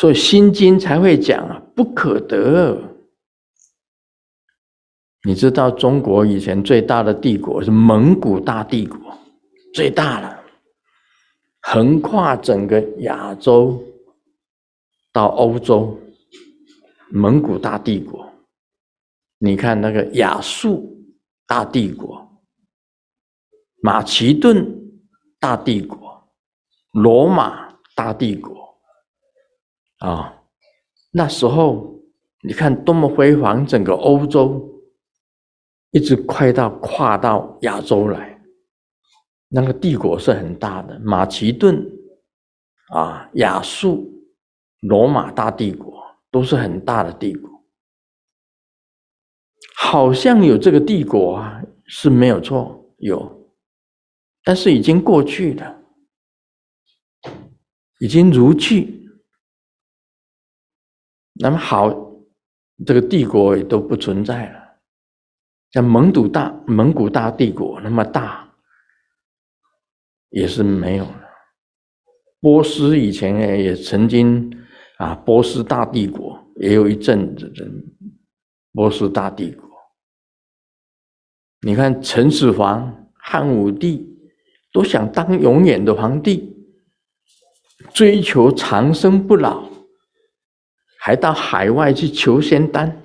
所以《心经》才会讲啊，不可得。你知道中国以前最大的帝国是蒙古大帝国，最大了，横跨整个亚洲到欧洲。蒙古大帝国，你看那个亚述大帝国、马其顿大帝国、罗马大帝国。啊，那时候你看多么辉煌，整个欧洲一直快到跨到亚洲来，那个帝国是很大的。马其顿啊，亚述、罗马大帝国都是很大的帝国。好像有这个帝国啊是没有错，有，但是已经过去了，已经如去。那么好，这个帝国也都不存在了。像蒙古大蒙古大帝国那么大，也是没有了。波斯以前呢也曾经啊，波斯大帝国也有一阵子，波斯大帝国。你看，秦始皇、汉武帝都想当永远的皇帝，追求长生不老。还到海外去求仙丹，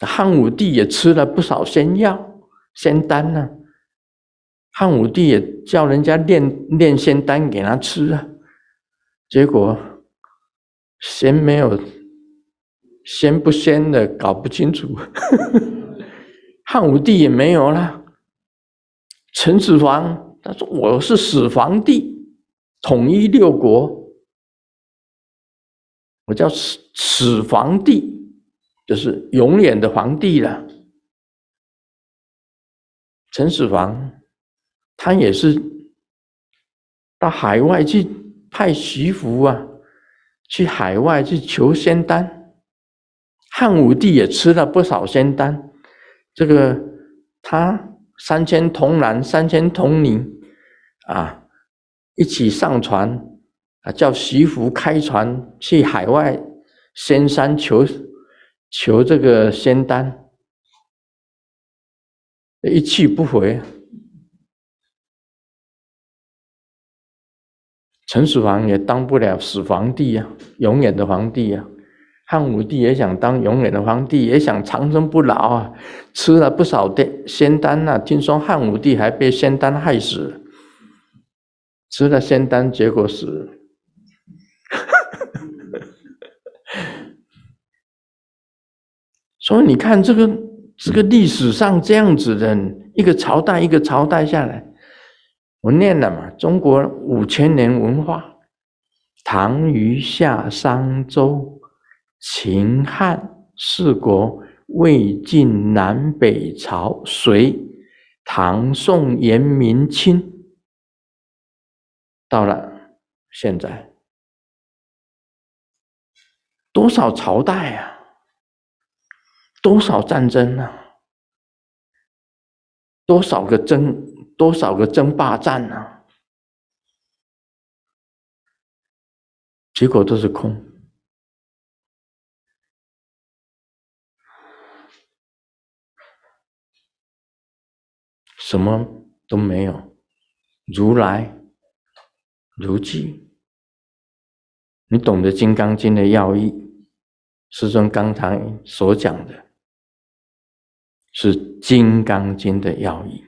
汉武帝也吃了不少仙药、仙丹呢。汉武帝也叫人家炼炼仙丹给他吃啊，结果仙没有，仙不仙的搞不清楚。汉武帝也没有了。陈始皇，他说：“我是始皇帝，统一六国。”我叫始始皇帝，就是永远的皇帝了。陈始皇，他也是到海外去派徐福啊，去海外去求仙丹。汉武帝也吃了不少仙丹，这个他三千童男、三千童女啊，一起上船。啊，叫徐福开船去海外仙山求求这个仙丹，一去不回。陈始皇也当不了始皇帝呀，永远的皇帝呀。汉武帝也想当永远的皇帝，也想长生不老啊，吃了不少的仙丹呐。听说汉武帝还被仙丹害死，吃了仙丹，结果死。哈 哈所以你看，这个这个历史上这样子的一个朝代一个朝代下来，我念了嘛，中国五千年文化，唐虞夏商周、秦汉四国、魏晋南北朝、隋唐宋元明清，到了现在。多少朝代啊？多少战争啊，多少个争，多少个争霸战啊，结果都是空，什么都没有。如来，如记，你懂得《金刚经》的要义。师尊刚才所讲的，是《金刚经》的要义。